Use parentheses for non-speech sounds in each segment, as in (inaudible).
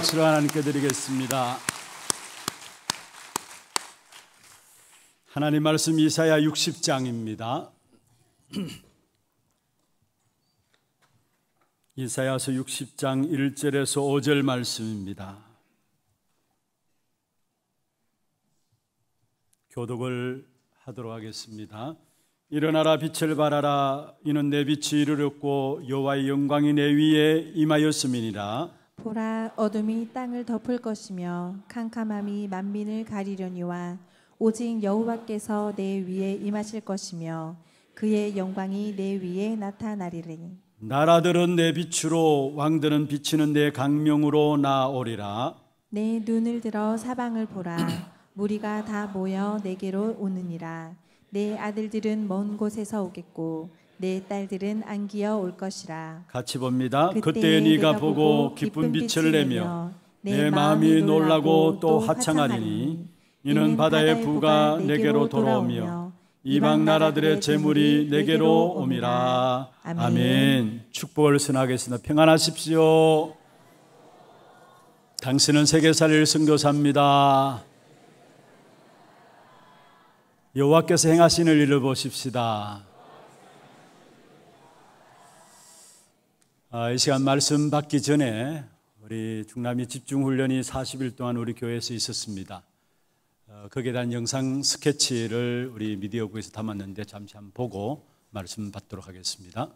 박수를 하나님께 드리겠습니다. 하나님 말씀 이사야 60장입니다. (clears throat) 이사야서 60장 1절에서 5절 말씀입니다. 교독을 하도록 하겠습니다. 일어나라 빛을 발하라 이는 내 빛이 이르렀고 여호와의 영광이 내 위에 임하였음이니라 보라 어둠이 땅을 덮을 것이며 캄캄함이 만민을 가리려니와 오직 여호와께서 내 위에 임하실 것이며 그의 영광이 내 위에 나타나리니 나라들은 내 빛으로 왕들은 비치는 내 강명으로 나오리라 내 눈을 들어 사방을 보라 무리가 다 모여 내게로 오느니라 내 아들들은 먼 곳에서 오겠고 내 딸들은 안기어 올 것이라. 같이 봅니다. 그때 네가 보고 기쁜 빛을 내며 내 마음이 놀라고 또 하창하리니 이는 바다의 부가 내게로 돌아오며 이방 나라들의 재물이 내게로 오미라. 아멘. 축복을 선하겠습니다. 평안하십시오. 당신은 세계 살릴 선교사입니다. 여호와께서 행하시는 일을 보십시다. 아, 이 시간 말씀 받기 전에 우리 중남이 집중 훈련이 40일 동안 우리 교회에서 있었습니다. 어, 거기에 대한 영상 스케치를 우리 미디어국에서 담았는데 잠시 한번 보고 말씀 받도록 하겠습니다.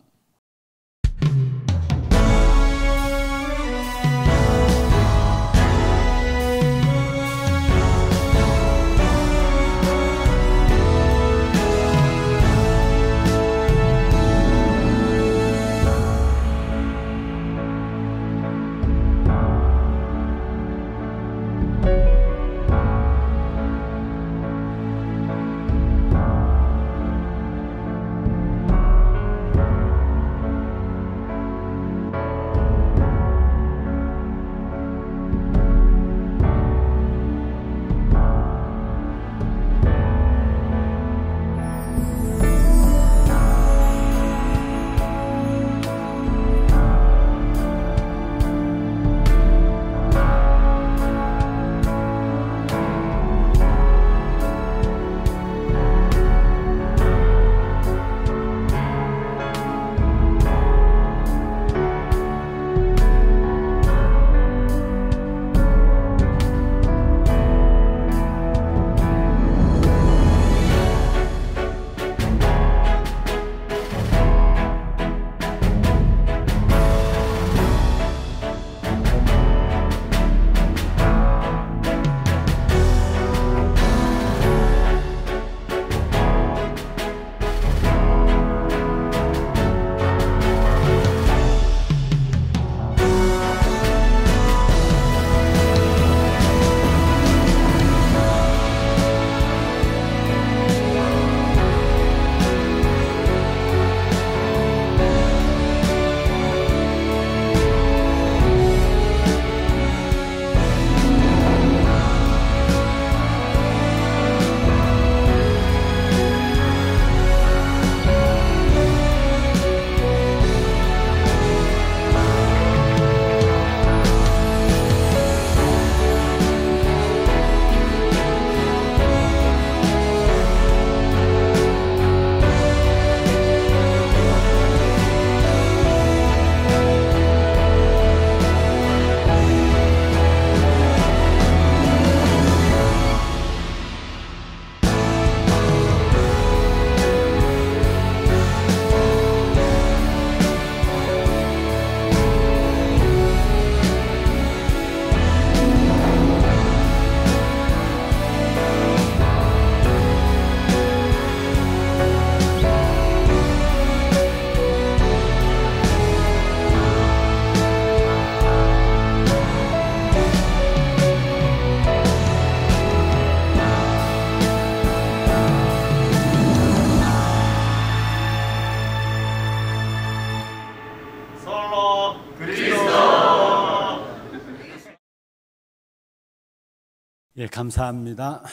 예, 감사합니다.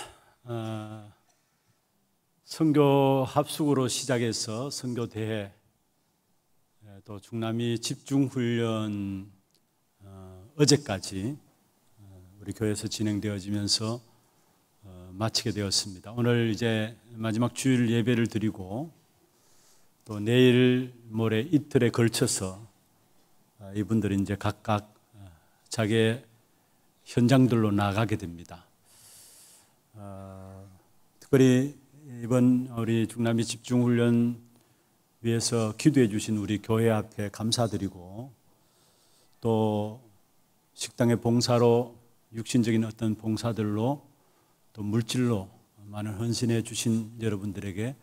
어, 선교 합숙으로 시작해서 선교 대회 예, 또 중남이 집중 훈련 어, 어제까지 어, 우리 교회에서 진행되어지면서 어, 마치게 되었습니다. 오늘 이제 마지막 주일 예배를 드리고 또 내일 모레 이틀에 걸쳐서 아, 이분들이 이제 각각 어, 자기 현장들로 나가게 됩니다. 어, 특별히 이번 우리 중남미 집중훈련 위해서 기도해 주신 우리 교회 앞에 감사드리고 또 식당의 봉사로 육신적인 어떤 봉사들로 또 물질로 많은 헌신해 주신 여러분들에게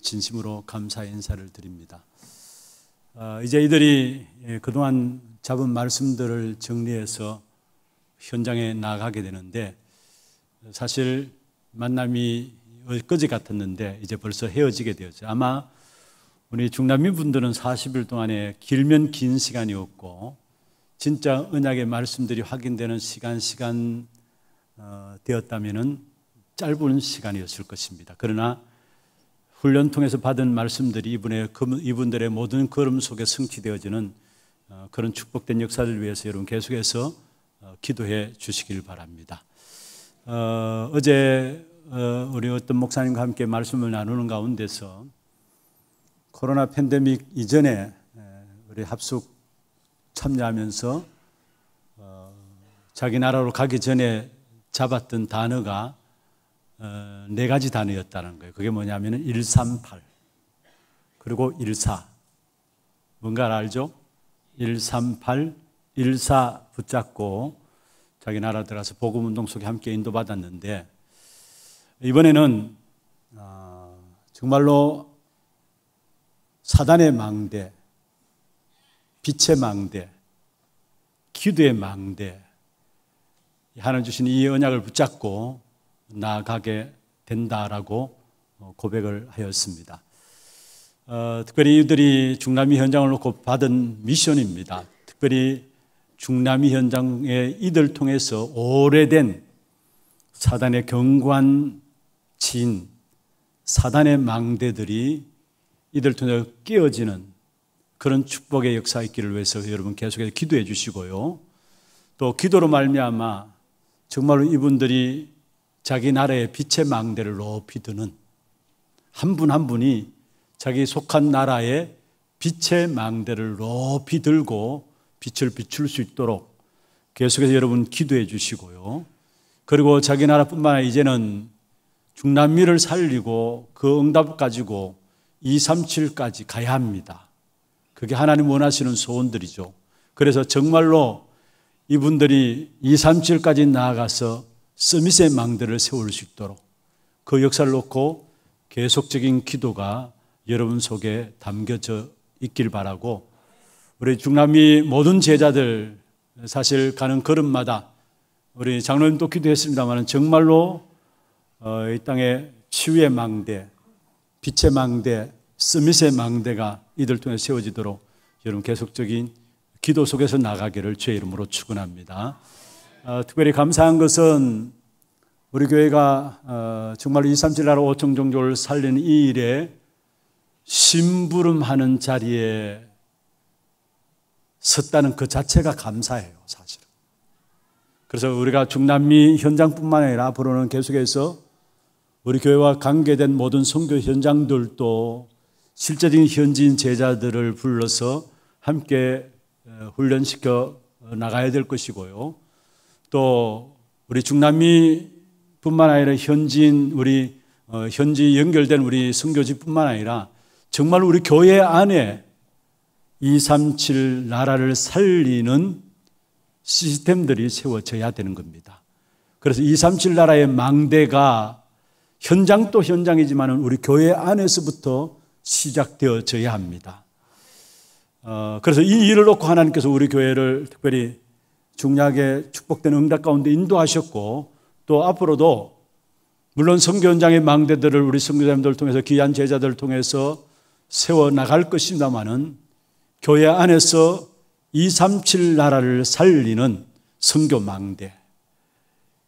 진심으로 감사 인사를 드립니다. 어, 이제 이들이 예, 그동안 잡은 말씀들을 정리해서 현장에 나가게 되는데 사실 만남이 엊그제 같았는데 이제 벌써 헤어지게 되었죠. 아마 우리 중남미 분들은 40일 동안에 길면 긴 시간이었고 진짜 언약의 말씀들이 확인되는 시간 시간 어, 되었다면은 짧은 시간이었을 것입니다. 그러나 훈련 통해서 받은 말씀들이 이분의 이분들의 모든 걸음 속에 성취되어지는 어, 그런 축복된 역사를 위해서 여러분 계속해서 어, 기도해 주시길 바랍니다. 어, 제 어, 우리 어떤 목사님과 함께 말씀을 나누는 가운데서 코로나 팬데믹 이전에 우리 합숙 참여하면서 어, 자기 나라로 가기 전에 잡았던 단어가 어, 네 가지 단어였다는 거예요. 그게 뭐냐면138 그리고 14 뭔가를 알죠? 138 14 붙잡고 자기 나라 들어서 복음 운동 속에 함께 인도받았는데 이번에는 아, 정말로 사단의 망대, 빛의 망대, 기도의 망대, 하나님 주신 이 언약을 붙잡고 나아가게 된다라고 어, 고백을 하였습니다. 어, 특별히 이들이 중남미 현장을 놓고 받은 미션입니다. 특별히 중남미 현장의 이들 통해서 오래된 사단의 경관, 진, 사단의 망대들이 이들 통해 깨어지는 그런 축복의 역사 있기를 위해서 여러분 계속해서 기도해 주시고요. 또 기도로 말미암아 정말로 이분들이 자기 나라의 빛의 망대를 높이 드는 한 분한 한 분이 자기 속한 나라의 빛의 망대를 높이 들고 빛을 비출 수 있도록 계속해서 여러분 기도해 주시고요. 그리고 자기 나라뿐만 아니라 이제는 중남미를 살리고 그 응답 가지고 237까지 가야 합니다. 그게 하나님 원하시는 소원들이죠. 그래서 정말로 이분들이 237까지 나아가서 서밋의 망대를 세울 수 있도록 그 역사를 놓고 계속적인 기도가 여러분 속에 담겨져 있길 바라고 우리 중남미 모든 제자들 사실 가는 걸음마다 우리 장로님도 기도했습니다만 정말로 어, 이 땅에 치유의 망대, 빛의 망대, 스미스의 망대가 이들 통해 세워지도록 여러분 계속적인 기도 속에서 나가기를 주의 이름으로 축원합니다. 아, 특별히 감사한 것은 우리 교회가 어, 정말 2, 3, 7나라 5천 종교를 살리는 이 일에 심부름하는 자리에 섰다는 그 자체가 감사해요, 사실은. 그래서 우리가 중남미 현장뿐만 아니라 앞으로는 계속해서 우리 교회와 관계된 모든 성교 현장들도 실제적인 현지인 제자들을 불러서 함께 훈련시켜 나가야 될 것이고요. 또 우리 중남미뿐만 아니라 현지인 우리 어, 현지 연결된 우리 선교지뿐만 아니라 정말 우리 교회 안에 237 나라를 살리는 시스템들이 세워져야 되는 겁니다. 그래서 237 나라의 망대가 현장도 현장이지만 우리 교회 안에서부터 시작되어져야 합니다. 어, 그래서 이 일을 놓고 하나님께서 우리 교회를 특별히 중요하 축복된 응답 가운데 인도하셨고 또 앞으로도 물론 성교 현장의 망대들을 우리 성교자님들을 통해서 귀한 제자들을 통해서 세워 나갈 것입니다만은 교회 안에서 237 나라를 살리는 성교 망대.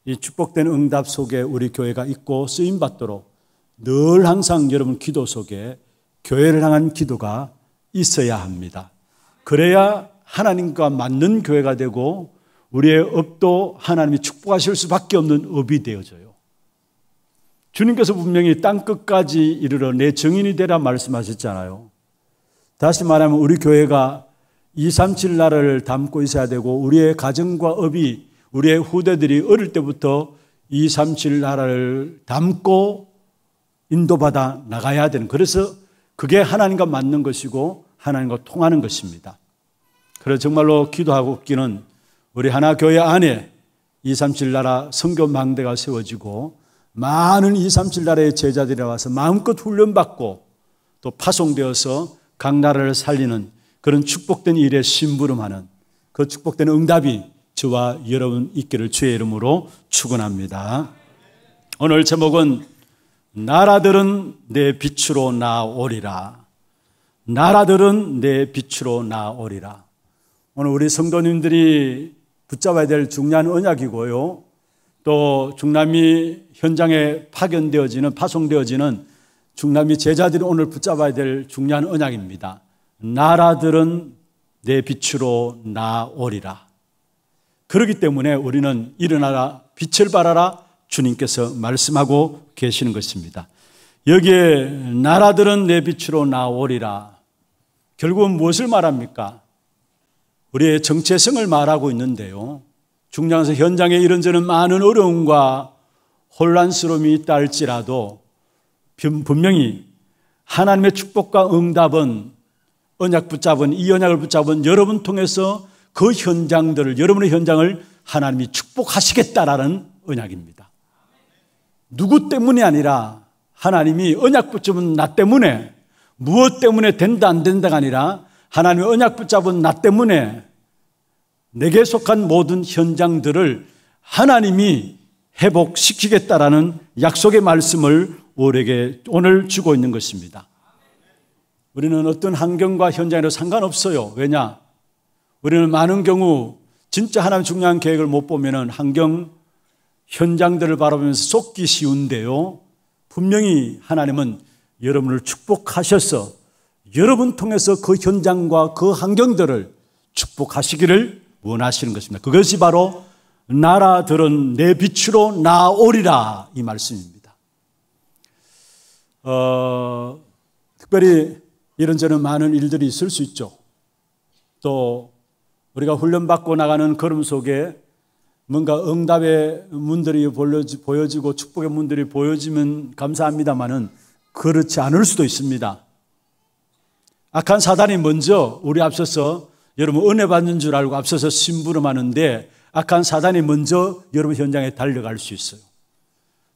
이 축복된 응답 속에 우리 교회가 있고 쓰임 받도록 늘 항상 여러분 기도 속에 교회를 향한 기도가 있어야 합니다. 그래야 하나님과 맞는 교회가 되고 우리의 업도 하나님이 축복하실 수밖에 없는 업이 되어져요. 주님께서 분명히 땅 끝까지 이르러 내 증인이 되라 말씀하셨잖아요. 다시 말하면 우리 교회가 237 나라를 담고 있어야 되고 우리의 가정과 업이 우리의 후대들이 어릴 때부터 237 나라를 담고 인도받아 나가야 되는 그래서 그게 하나님과 맞는 것이고 하나님과 통하는 것입니다. 그래서 정말로 기도하고 있기는 우리 하나 교회 안에 237 나라 성교 망대가 세워지고 많은 237 나라의 제자들이 와서 마음껏 훈련받고 또 파송되어서 각 나라를 살리는 그런 축복된 일에 심부름하는 그 축복된 응답이 주와 여러분 있기를 주의 이름으로 축원합니다. 오늘 제목은 나라들은 내 빛으로 나오리라. 나라들은 내 빛으로 나오리라. 오늘 우리 성도님들이 붙잡아야 될 중요한 언약이고요. 또 중남미 현장에 파견되어지는 파송되어지는 중남미 제자들이 오늘 붙잡아야 될 중요한 언약입니다. 나라들은 내 빛으로 나오리라. 그렇기 때문에 우리는 일어나라 빛을 발하라 주님께서 말씀하고 계시는 것입니다. 여기에 나라들은 내 빛으로 나오리라. 결국은 무엇을 말합니까? 우리의 정체성을 말하고 있는데요. 중량에서 현장에 이런저런 많은 어려움과 혼란스러움이 따를지라도 분명히 하나님의 축복과 응답은 언약 붙잡은 이 언약을 붙잡은 여러분 통해서 그 현장들을 여러분의 현장을 하나님이 축복하시겠다라는 언약입니다. 누구 때문이 아니라 하나님이 언약 붙잡은 나 때문에 무엇 때문에 된다 안 된다가 아니라 하나님의 언약 붙잡은 나 때문에 내게 속한 모든 현장들을 하나님이 회복시키겠다라는 약속의 말씀을 우리에게 오늘 주고 있는 것입니다. 우리는 어떤 환경과 현장에도 상관없어요. 왜냐? 우리는 많은 경우 진짜 하나님 중요한 계획을 못 보면은 환경 현장들을 바라보면서 속기 쉬운데요. 분명히 하나님은 여러분을 축복하셔서 여러분 통해서 그 현장과 그 환경들을 축복하시기를 원하시는 것입니다. 그것이 바로 나라들은 내 빛으로 나오리라 이 말씀입니다. 어, 특별히 이런저런 많은 일들이 있을 수 있죠. 또 우리가 훈련받고 나가는 걸음 속에 뭔가 응답의 문들이 보여지고 축복의 문들이 보여지면 감사합니다만은 그렇지 않을 수도 있습니다. 악한 사단이 먼저 우리 앞서서 여러분 은혜 받는 줄 알고 앞서서 심부름하는데 악한 사단이 먼저 여러분 현장에 달려갈 수 있어요.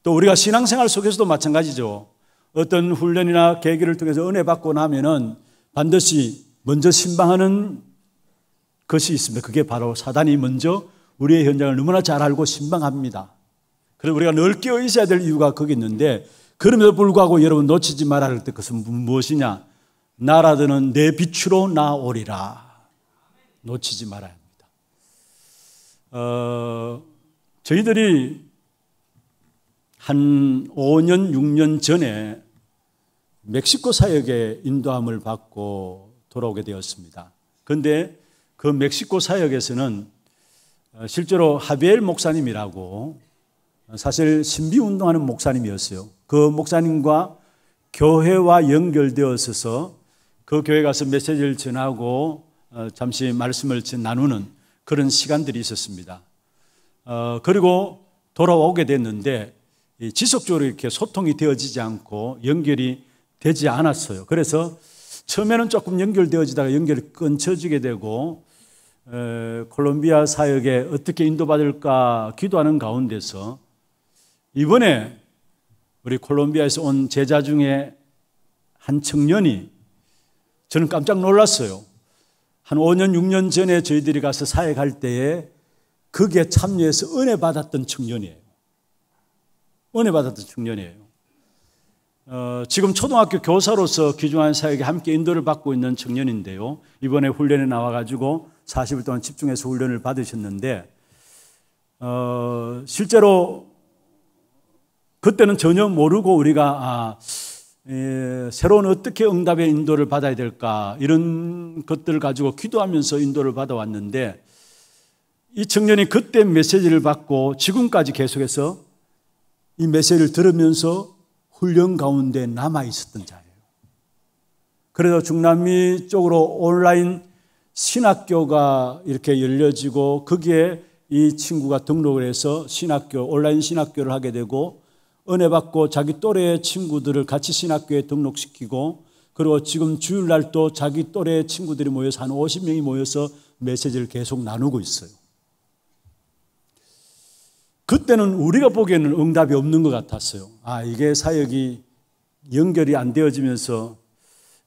또 우리가 신앙생활 속에서도 마찬가지죠. 어떤 훈련이나 계기를 통해서 은혜 받고 나면은 반드시 먼저 신방하는 것이 있습니다. 그게 바로 사단이 먼저 우리의 현장을 너무나 잘 알고 신방합니다. 그래서 우리가 늘 깨어 있어야 될 이유가 거기 있는데 그럼에도 불구하고 여러분 놓치지 말아야 할 것은 무엇이냐? 나라드는 내 빛으로 나오리라. 놓치지 말아야 합니다. 어, 저희들이 한 5년, 6년 전에 멕시코 사역에 인도함을 받고 돌아오게 되었습니다. 그런데 그 멕시코 사역에서는 어, 실제로 하비엘 목사님이라고 어, 사실 신비 운동하는 목사님이었어요. 그 목사님과 교회와 연결되어서 그 교회 가서 메시지를 전하고 어, 잠시 말씀을 나누는 그런 시간들이 있었습니다. 그리고 돌아오게 됐는데 지속적으로 이렇게 소통이 되어지지 않고 연결이 되지 않았어요. 그래서 처음에는 조금 연결되어지다가 연결이 끊쳐지게 되고 에, 콜롬비아 사역에 어떻게 인도받을까 기도하는 가운데서 이번에 우리 콜롬비아에서 온 제자 중에 한 청년이 저는 깜짝 놀랐어요. 한 5년, 6년 전에 저희들이 가서 사역할 때에 그게 참여해서 은혜 받았던 청년이에요. 은혜 받았던 청년이에요. 어, 지금 초등학교 교사로서 귀중한 사역에 함께 인도를 받고 있는 청년인데요. 이번에 훈련에 나와가지고 40일 동안 집중해서 훈련을 받으셨는데, 어, 실제로 그때는 전혀 모르고 우리가 아, 예, 새로운 어떻게 응답의 인도를 받아야 될까 이런 것들을 가지고 기도하면서 인도를 받아왔는데 이 청년이 그때 메시지를 받고 지금까지 계속해서 이 메시지를 들으면서 훈련 가운데 남아 있었던 자예요. 그래서 중남미 쪽으로 온라인 신학교가 이렇게 열려지고 거기에 이 친구가 등록을 해서 신학교, 온라인 신학교를 하게 되고 은혜 받고 자기 또래의 친구들을 같이 신학교에 등록시키고 그리고 지금 주일날 또 자기 또래의 친구들이 모여서 한 50명이 모여서 메시지를 계속 나누고 있어요. 그때는 우리가 보기에는 응답이 없는 것 같았어요. 아, 이게 사역이 연결이 안 되어지면서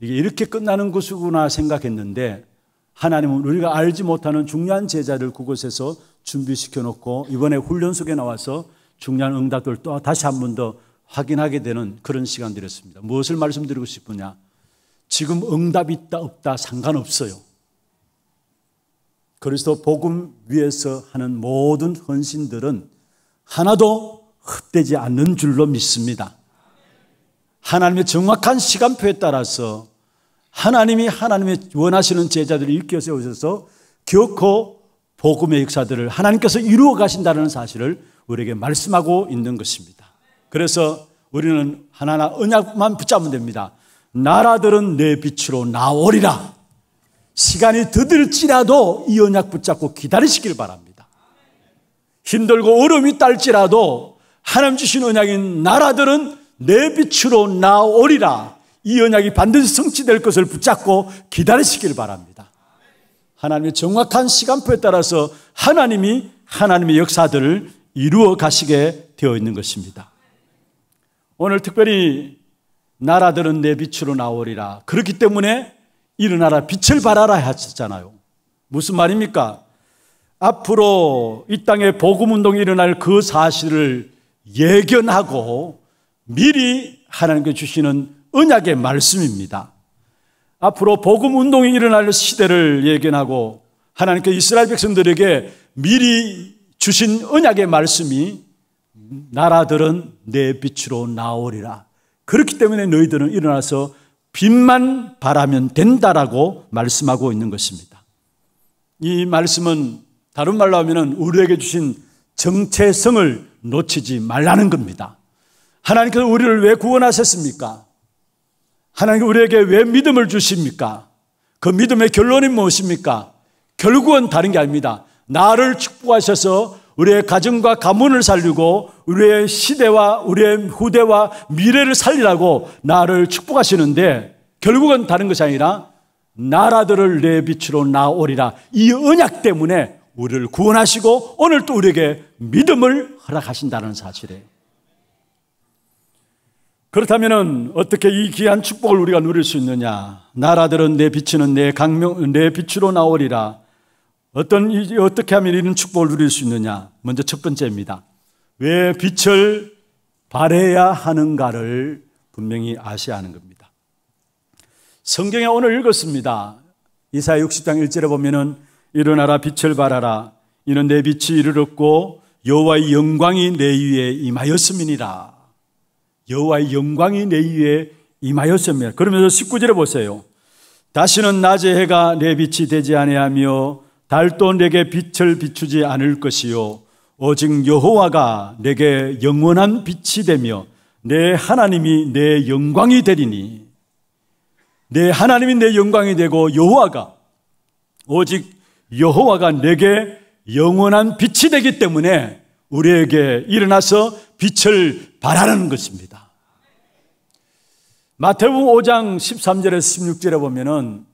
이게 이렇게 끝나는 것이구나 생각했는데 하나님은 우리가 알지 못하는 중요한 제자를 그곳에서 준비시켜 놓고 이번에 훈련 속에 나와서 중요한 응답을 또 다시 한 번 더 확인하게 되는 그런 시간들이었습니다. 무엇을 말씀드리고 싶으냐? 지금 응답 있다 없다 상관없어요. 그리스도 복음 위에서 하는 모든 헌신들은 하나도 흡되지 않는 줄로 믿습니다. 하나님의 정확한 시간표에 따라서 하나님이 하나님의 원하시는 제자들을 일깨워 세우셔서 결코 복음의 역사들을 하나님께서 이루어 가신다는 사실을 우리에게 말씀하고 있는 것입니다. 그래서 우리는 하나나 언약만 붙잡으면 됩니다. 나라들은 내 빛으로 나오리라. 시간이 드들지라도 이 언약 붙잡고 기다리시길 바랍니다. 힘들고 어려움이 딸지라도 하나님 주신 언약인 나라들은 내 빛으로 나오리라. 이 언약이 반드시 성취될 것을 붙잡고 기다리시길 바랍니다. 하나님의 정확한 시간표에 따라서 하나님이 하나님의 역사들을 이루어 가시게 되어 있는 것입니다. 오늘 특별히 나라들은 내 빛으로 나오리라. 그렇기 때문에 일어나라 빛을 발하라 하셨잖아요. 무슨 말입니까? 앞으로 이 땅에 복음 운동이 일어날 그 사실을 예견하고 미리 하나님께 주시는 은약의 말씀입니다. 앞으로 복음 운동이 일어날 시대를 예견하고 하나님께 이스라엘 백성들에게 미리 주신 언약의 말씀이 나라들은 내 빛으로 나오리라. 그렇기 때문에 너희들은 일어나서 빛만 바라면 된다라고 말씀하고 있는 것입니다. 이 말씀은 다른 말로 하면 우리에게 주신 정체성을 놓치지 말라는 겁니다. 하나님께서 우리를 왜 구원하셨습니까? 하나님 우리에게 왜 믿음을 주십니까? 그 믿음의 결론이 무엇입니까? 결국은 다른 게 아닙니다. 나를 축복하셔서 우리의 가정과 가문을 살리고 우리의 시대와 우리의 후대와 미래를 살리라고 나를 축복하시는데 결국은 다른 것이 아니라 나라들을 내 빛으로 나오리라. 이 언약 때문에 우리를 구원하시고 오늘 또 우리에게 믿음을 허락하신다는 사실이에요. 그렇다면 어떻게 이 귀한 축복을 우리가 누릴 수 있느냐? 나라들은 내 빛이는 내 강명 내 빛으로 나오리라. 어떤 어떻게 하면 이런 축복을 누릴 수 있느냐? 먼저 첫 번째입니다. 왜 빛을 발해야 하는가를 분명히 아셔야 하는 겁니다. 성경에 오늘 읽었습니다. 이사야 60장 1절에 보면은 일어나라 빛을 발하라 이는 내 빛이 이르렀고 여호와의 영광이 내 위에 임하였음이니라. 여호와의 영광이 내 위에 임하였음이라. 그러면서 19절에 보세요. 다시는 낮의 해가 내 빛이 되지 아니하며 달도 내게 빛을 비추지 않을 것이요 오직 여호와가 내게 영원한 빛이 되며 내 하나님이 내 영광이 되리니 내 하나님이 내 영광이 되고 여호와가 오직 여호와가 내게 영원한 빛이 되기 때문에 우리에게 일어나서 빛을 바라는 것입니다. 마태복음 5장 13절에서 16절에 보면은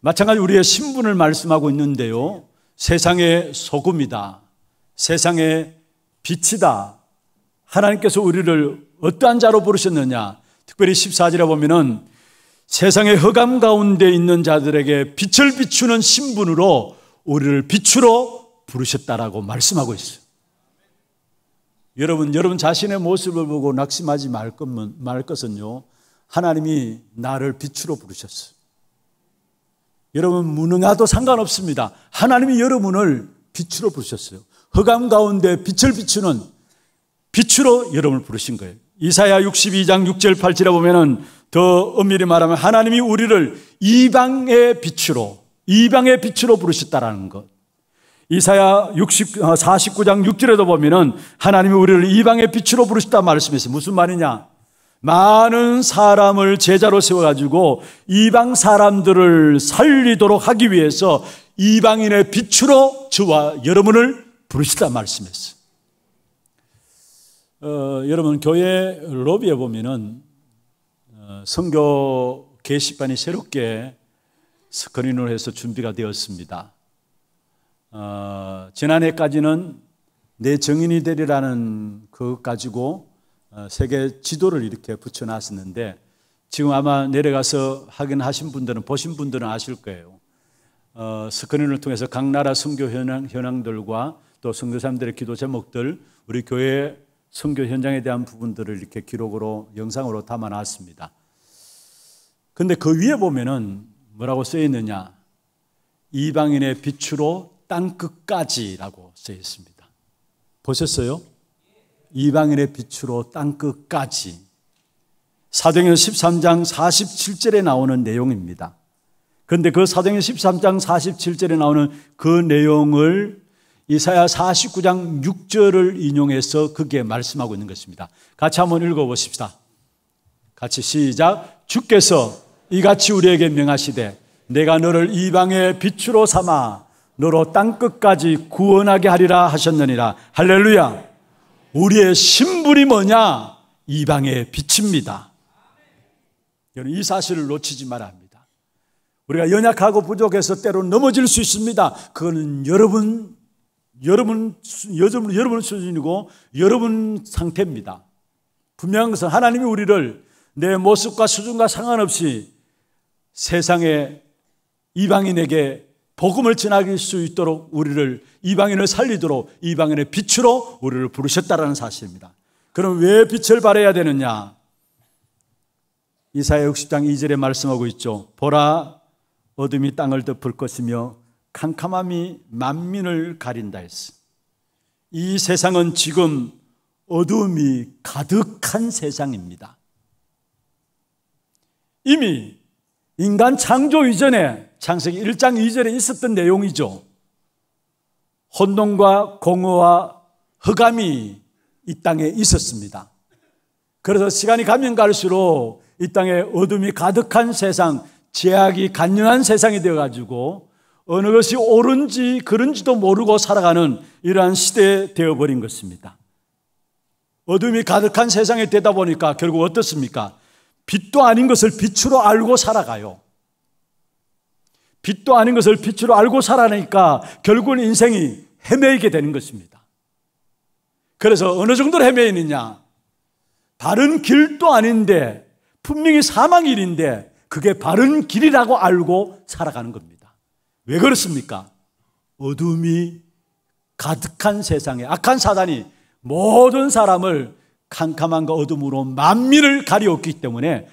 마찬가지 우리의 신분을 말씀하고 있는데요. 세상의 소금이다. 세상의 빛이다. 하나님께서 우리를 어떠한 자로 부르셨느냐? 특별히 14절에 보면은 세상의 허감 가운데 있는 자들에게 빛을 비추는 신분으로 우리를 빛으로 부르셨다라고 말씀하고 있어요. 여러분, 여러분 자신의 모습을 보고 낙심하지 말, 것은, 요 하나님이 나를 빛으로 부르셨어요. 여러분, 무능하도 상관없습니다. 하나님이 여러분을 빛으로 부르셨어요. 흑암 가운데 빛을 비추는 빛으로 여러분을 부르신 거예요. 이사야 62장 6절 8절에 보면은 더 엄밀히 말하면 하나님이 우리를 이방의 빛으로 이방의 빛으로 부르셨다라는 것. 이사야 60, 49장 6절에도 보면은 하나님이 우리를 이방의 빛으로 부르셨다 말씀했어요. 무슨 말이냐? 많은 사람을 제자로 세워가지고 이방 사람들을 살리도록 하기 위해서 이방인의 빛으로 저와 여러분을 부르시다 말씀했어요. 어, 여러분 교회 로비에 보면은 성교 게시판이 새롭게 스크린을 해서 준비가 되었습니다. 어, 지난해까지는 내 정인이 되리라는 그것 가지고 어, 세계 지도를 이렇게 붙여놨었는데 지금 아마 내려가서 확인하신 분들은 보신 분들은 아실 거예요. 어, 스크린을 통해서 각 나라 선교 현황, 현황들과 또 선교사님들의 기도 제목들, 우리 교회 선교 현장에 대한 부분들을 이렇게 기록으로 영상으로 담아놨습니다. 근데 그 위에 보면은 뭐라고 쓰여 있느냐? 이방인의 빛으로 땅 끝까지라고 쓰여 있습니다. 보셨어요? 이방인의 빛으로 땅 끝까지. 사도행전 13장 47절에 나오는 내용입니다. 그데그 사도행전 13장 47절에 나오는 그 내용을 이사야 49장 6절을 인용해서 그게 말씀하고 있는 것입니다. 같이 한번 읽어 보십시다. 같이 시작. 주께서 이같이 우리에게 명하시되 내가 너를 이방의 빛으로 삼아 너로 땅 끝까지 구원하게 하리라 하셨느니라. 할렐루야. 우리의 신분이 뭐냐? 이방의 빛입니다. 여러분 이 사실을 놓치지 말아 야 합니다. 우리가 연약하고 부족해서 때로 넘어질 수 있습니다. 그거는 여러분 여러분 여러분 여러분 수준이고 여러분 상태입니다. 분명한 것은 하나님이 우리를 내 모습과 수준과 상관없이 세상에 이방인에게 복음을 전길수 있도록 우리를 이방인을 살리도록 이방인의 빛으로 우리를 부르셨다라는 사실입니다. 그럼 왜 빛을 발해야 되느냐? 이사야 60장 2절에 말씀하고 있죠. 보라 어둠이 땅을 덮을 것이며 캄캄함이 만민을 가린다 했어. 이 세상은 지금 어둠이 가득한 세상입니다. 이미 인간 창조 이전에 창세기 1장 2절에 있었던 내용이죠. 혼돈과 공허와 허감이이 땅에 있었습니다. 그래서 시간이 가면 갈수록 이 땅에 어둠이 가득한 세상, 제약이 간연한 세상이 되어가지고 어느 것이 옳은지 그런지도 모르고 살아가는 이러한 시대에 되어버린 것입니다. 어둠이 가득한 세상이 되다 보니까 결국 어떻습니까? 빛도 아닌 것을 빛으로 알고 살아가요. 빛도 아닌 것을 빛으로 알고 살아내니까 결국은 인생이 헤매이게 되는 것입니다. 그래서 어느 정도로 헤매이느냐? 바른 길도 아닌데, 분명히 사망일인데, 그게 바른 길이라고 알고 살아가는 겁니다. 왜 그렇습니까? 어둠이 가득한 세상에 악한 사단이 모든 사람을 캄캄함과 그 어둠으로 만미를 가리웠기 때문에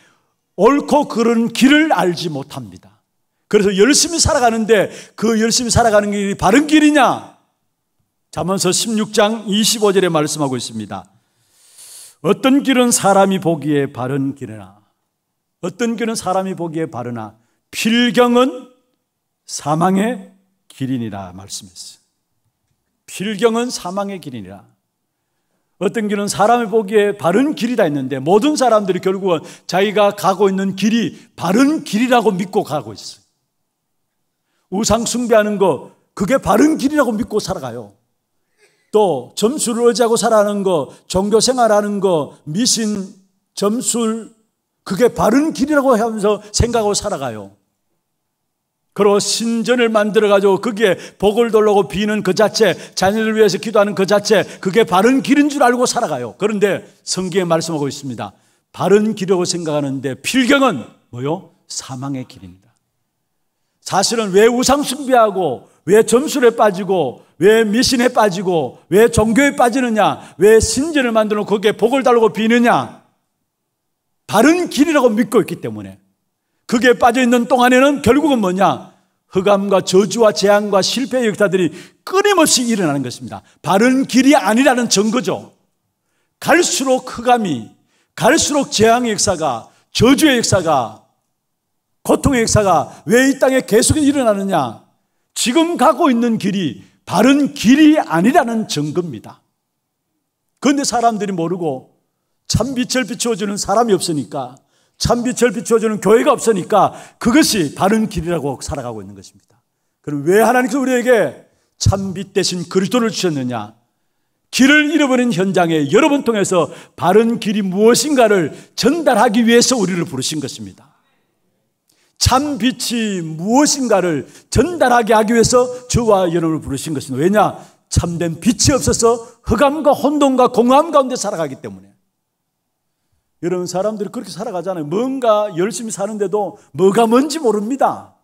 옳고 그른 길을 알지 못합니다. 그래서 열심히 살아가는데 그 열심히 살아가는 길이 바른 길이냐? 자문서 16장 25절에 말씀하고 있습니다. 어떤 길은 사람이 보기에 바른 길이나 어떤 길은 사람이 보기에 바르나 필경은 사망의 길이니라 말씀했어요. 필경은 사망의 길이니라. 어떤 길은 사람의 보기에 바른 길이다 했는데 모든 사람들이 결국은 자기가 가고 있는 길이 바른 길이라고 믿고 가고 있어요. 우상 숭배하는 거 그게 바른 길이라고 믿고 살아가요. 또 점수를 의지하고 살아가는 거, 종교 생활하는 거, 미신, 점술 그게 바른 길이라고 하면서 생각하고 살아가요. 그러 신전을 만들어 가지고 거기에 복을 돌려고 비는 그 자체, 자녀를 위해서 기도하는 그 자체, 그게 바른 길인 줄 알고 살아가요. 그런데 성경에 말씀하고 있습니다. 바른 길이라고 생각하는데 필경은 뭐요? 사망의 길입니다. 사실은 왜 우상 숭배하고 왜 점술에 빠지고 왜 미신에 빠지고 왜 종교에 빠지느냐? 왜 신전을 만들어 거기에 복을 달라고 비느냐? 바른 길이라고 믿고 있기 때문에 그게 빠져있는 동안에는 결국은 뭐냐? 흑암과 저주와 재앙과 실패의 역사들이 끊임없이 일어나는 것입니다. 바른 길이 아니라는 증거죠. 갈수록 흑암이, 갈수록 재앙의 역사가, 저주의 역사가, 고통의 역사가 왜 이 땅에 계속 일어나느냐? 지금 가고 있는 길이 바른 길이 아니라는 증거입니다. 그런데 사람들이 모르고 참 빛을 비추어주는 사람이 없으니까 참빛을 비춰주는 교회가 없으니까 그것이 바른 길이라고 살아가고 있는 것입니다. 그럼 왜 하나님께서 우리에게 참빛 대신 그리스도를 주셨느냐? 길을 잃어버린 현장에 여러 번 통해서 바른 길이 무엇인가를 전달하기 위해서 우리를 부르신 것입니다. 참 빛이 무엇인가를 전달하게 하기 위해서 저와 여러분을 부르신 것입니다. 왜냐? 참된 빛이 없어서 흑암과 혼돈과 공허함 가운데 살아가기 때문에. 여러분 사람들이 그렇게 살아가잖아요. 뭔가 열심히 사는데도 뭐가 뭔지 모릅니다.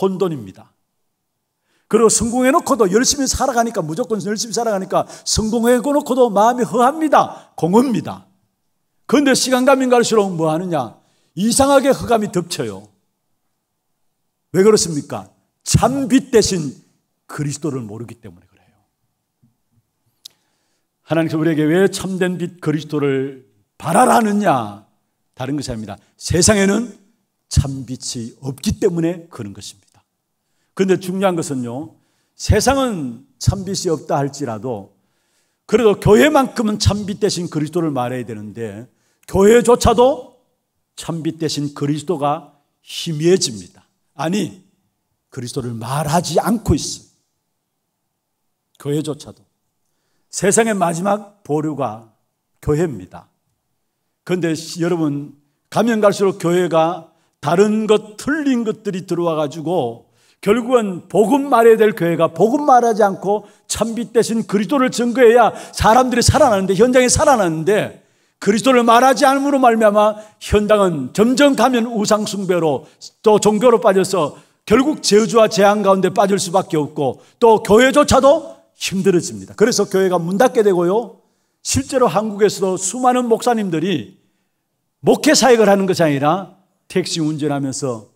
혼돈입니다. 그리고 성공해놓고도 열심히 살아가니까 무조건 열심히 살아가니까 성공해놓고도 마음이 허합니다. 공허입니다. 그런데 시간 가면 갈수록 뭐 하느냐? 이상하게 허감이 덮쳐요. 왜 그렇습니까? 참빛 대신 그리스도를 모르기 때문에 그래요. 하나님께서 우리에게 왜 참된 빛 그리스도를 바라라느냐? 다른 것이 아닙니다. 세상에는 참빛이 없기 때문에 그런 것입니다. 그런데 중요한 것은요, 세상은 참빛이 없다 할지라도 그래도 교회만큼은 참빛 대신 그리스도를 말해야 되는데 교회조차도 참빛 대신 그리스도가 희미해집니다. 아니, 그리스도를 말하지 않고 있어요. 교회조차도. 세상의 마지막 보류가 교회입니다. 그런데 여러분 가면 갈수록 교회가 다른 것 틀린 것들이 들어와 가지고 결국은 복음 말해야 될 교회가 복음 말하지 않고 참빛 대신 그리스도를 증거해야 사람들이 살아나는데 현장이 살아나는데 그리스도를 말하지 않음으로 말미암아 현장은 점점 가면 우상 숭배로 또 종교로 빠져서 결국 저주와 재앙 가운데 빠질 수밖에 없고 또 교회조차도 힘들어집니다. 그래서 교회가 문 닫게 되고요. 실제로 한국에서도 수많은 목사님들이 목회 사역을 하는 것이 아니라 택시 운전하면서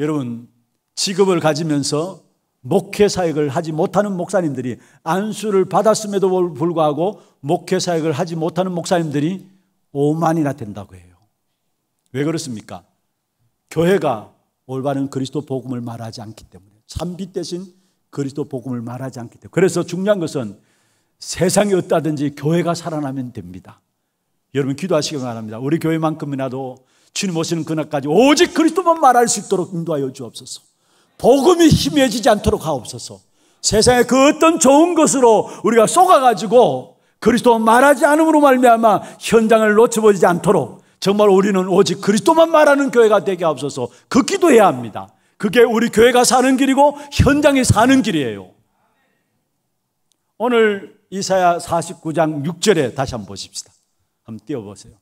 여러분 직업을 가지면서 목회 사역을 하지 못하는 목사님들이 안수를 받았음에도 불구하고 목회 사역을 하지 못하는 목사님들이 5만이나 된다고 해요. 왜 그렇습니까? 교회가 올바른 그리스도 복음을 말하지 않기 때문에 참빛 대신 그리스도 복음을 말하지 않기 때문에 그래서 중요한 것은 세상이 어떠든지 교회가 살아나면 됩니다. 여러분 기도하시기 바랍니다. 우리 교회만큼이라도 주님 오시는 그날까지 오직 그리스도만 말할 수 있도록 인도하여 주옵소서. 복음이 희미해지지 않도록 하옵소서. 세상의 그 어떤 좋은 것으로 우리가 속아가지고 그리스도만 말하지 않음으로 말미암아 현장을 놓쳐버리지 않도록 정말 우리는 오직 그리스도만 말하는 교회가 되게 하옵소서. 그 기도해야 합니다. 그게 우리 교회가 사는 길이고 현장이 사는 길이에요. 오늘 이사야 49장 6절에 다시 한번 보십시다. 한번 띄워보세요.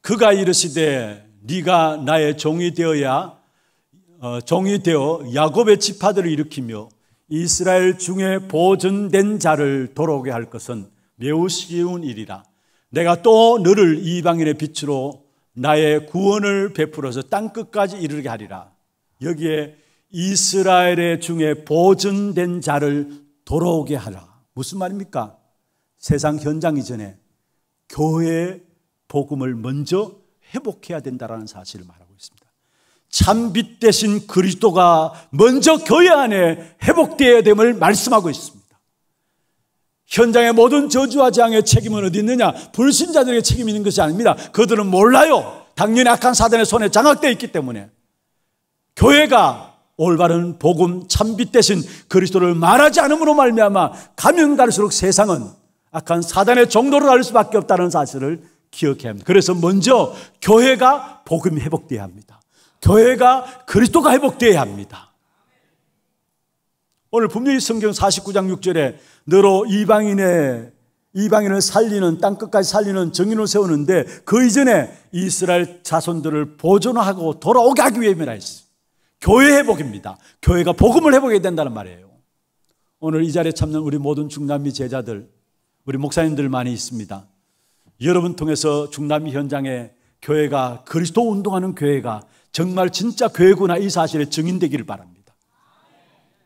그가 이르시되 네가 나의 종이 되어야 어, 종이 되어 야곱의 지파들을 일으키며 이스라엘 중에 보존된 자를 돌아오게 할 것은 매우 쉬운 일이라. 내가 또 너를 이방인의 빛으로 나의 구원을 베풀어서 땅 끝까지 이르게 하리라. 여기에 이스라엘의 중에 보존된 자를 돌아오게 하라. 무슨 말입니까? 세상 현장 이전에 교회의 복음을 먼저 회복해야 된다라는 사실을 말하고 있습니다. 참빛 대신 그리스도가 먼저 교회 안에 회복되어야 됨을 말씀하고 있습니다. 현장의 모든 저주와 재앙의 책임은 어디 있느냐? 불신자들에게 책임이 있는 것이 아닙니다. 그들은 몰라요. 당연히 악한 사단의 손에 장악되어 있기 때문에. 교회가 올바른 복음 참빛 대신 그리스도를 말하지 않음으로 말미암아 가면 갈수록 세상은 악한 사단의 정도를 알 수밖에 없다는 사실을 기억해야 합니다. 그래서 먼저 교회가 복음이 회복돼야 합니다. 교회가 그리스도가 회복돼야 합니다. 오늘 분명히 성경 49장 6절에 너로 이방인의 이방인을 살리는 땅 끝까지 살리는 정인을 세우는데 그 이전에 이스라엘 자손들을 보존하고 돌아오게 하기 위함이라 했어 교회 회복입니다. 교회가 복음을 회복해야 된다는 말이에요. 오늘 이 자리에 참는 우리 모든 중남미 제자들 우리 목사님들 많이 있습니다. 여러분 통해서 중남 현장에 교회가 그리스도 운동하는 교회가 정말 진짜 교회구나 이 사실에 증인되기를 바랍니다.